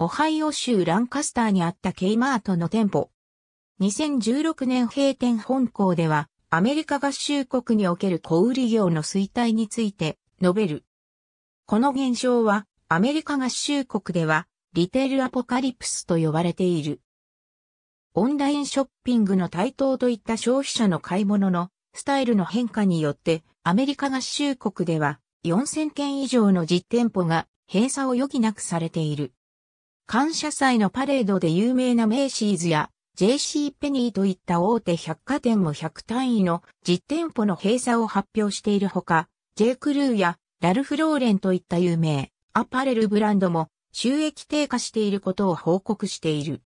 オハイオ州ランカスターにあったケイマートの店舗。2016年閉店本校では、アメリカ合衆国における小売業の衰退について述べる。この現象は、アメリカ合衆国では、リテールアポカリプスと呼ばれている。オンラインショッピングの台頭といった消費者の買い物のスタイルの変化によって、アメリカ合衆国では4000件以上の実店舗が閉鎖を余儀なくされている。感謝祭のパレードで有名なメイシーズや JC ペニーといった大手百貨店も100単位の実店舗の閉鎖を発表しているほか、J. クルーやラルフローレンといった有名アパレルブランドも収益低下していることを報告している。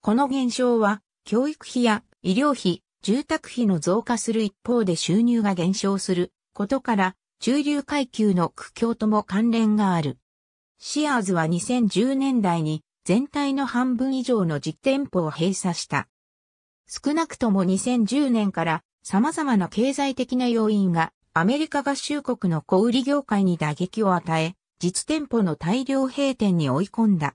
この現象は教育費や医療費、住宅費の増加する一方で収入が減少することから中流階級の苦境とも関連がある。シアーズは2010年代に全体の半分以上の実店舗を閉鎖した。少なくとも2010年から様々な経済的な要因がアメリカ合衆国の小売業界に打撃を与え、実店舗の大量閉店に追い込んだ。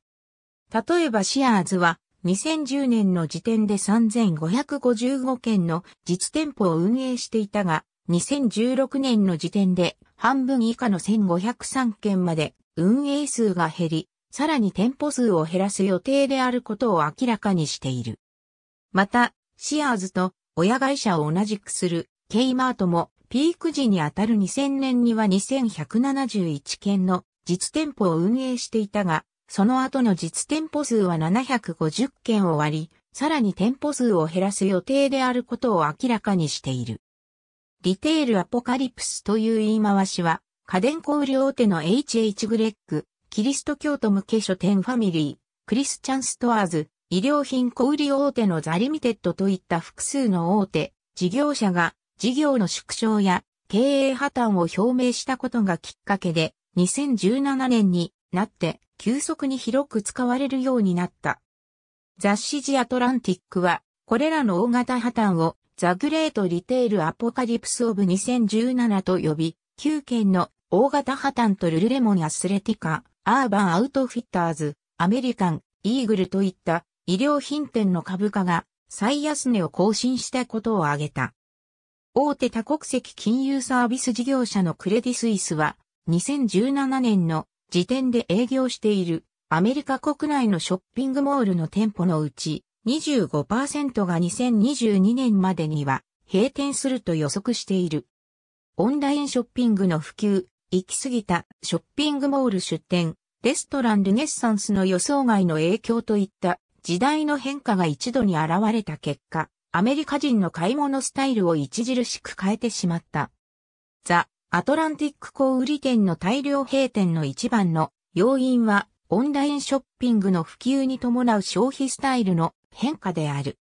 例えばシアーズは2010年の時点で3555件の実店舗を運営していたが、2016年の時点で半分以下の1503件まで運営数が減り、さらに店舗数を減らす予定であることを明らかにしている。また、シアーズと親会社を同じくする K マートもピーク時にあたる2000年には2171件の実店舗を運営していたが、その後の実店舗数は750件を割り、さらに店舗数を減らす予定であることを明らかにしている。リテールアポカリプスという言い回しは、家電小売大手の HH グレッグ、キリスト教徒向け書店ファミリー、クリスチャンストアーズ、医療品小売大手のザリミテッドといった複数の大手、事業者が事業の縮小や経営破綻を表明したことがきっかけで、2017年になって急速に広く使われるようになった。雑誌ジアトランティックは、これらの大型破綻をザ・グレート・リテール・アポカリプス・オブ・2017と呼び、9件の大型破綻とルルレモンアスレティカ、アーバンアウトフィッターズ、アメリカン、イーグルといった医療品店の株価が最安値を更新したことを挙げた。大手多国籍金融サービス事業者のクレディスイスは2017年の時点で営業しているアメリカ国内のショッピングモールの店舗のうち25%が2022年までには閉店すると予測している。オンラインショッピングの普及、行き過ぎたショッピングモール出店、レストランルネッサンスの予想外の影響といった時代の変化が一度に現れた結果、アメリカ人の買い物スタイルを著しく変えてしまった。ザ・アトランティック小売店の大量閉店の一番の要因はオンラインショッピングの普及に伴う消費スタイルの変化である。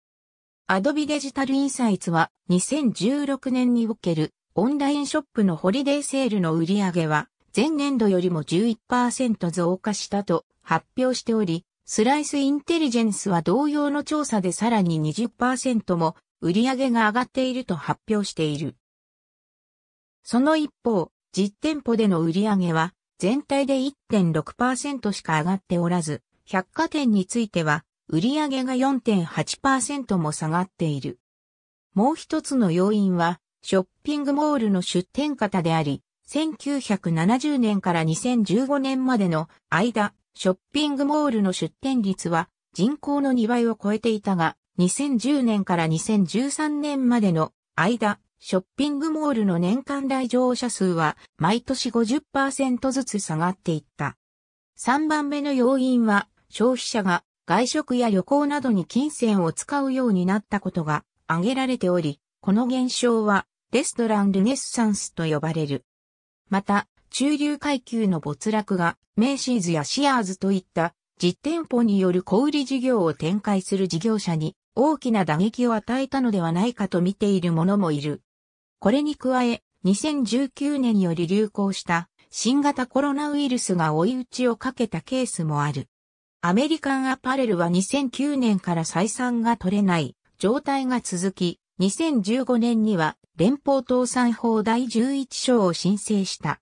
アドビデジタルインサイツは2016年におけるオンラインショップのホリデーセールの売り上げは、前年度よりも11%増加したと発表しており、スライスインテリジェンスは同様の調査でさらに20%も売り上げが上がっていると発表している。その一方、実店舗での売り上げは全体で1.6%しか上がっておらず、百貨店については売り上げが4.8%も下がっている。もう一つの要因はショッピングモールの出店方であり、1970年から2015年までの間、ショッピングモールの出店率は人口の2倍を超えていたが、2010年から2013年までの間、ショッピングモールの年間来場者数は毎年50%ずつ下がっていった。3番目の要因は消費者が外食や旅行などに金銭を使うようになったことが挙げられており、この現象はレストランルネッサンスと呼ばれる。また、中流階級の没落が、メイシーズやシアーズといった実店舗による小売事業を展開する事業者に大きな打撃を与えたのではないかと見ている者もいる。これに加え、2019年より流行した新型コロナウイルスが追い打ちをかけたケースもある。アメリカンアパレルは2009年から採算が取れない状態が続き、2015年には連邦倒産法第11章を申請した。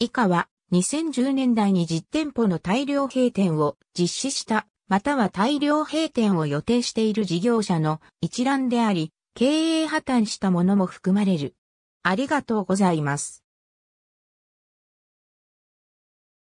以下は2010年代に実店舗の大量閉店を実施したまたは大量閉店を予定している事業者の一覧であり、経営破綻したものも含まれる。ありがとうございます。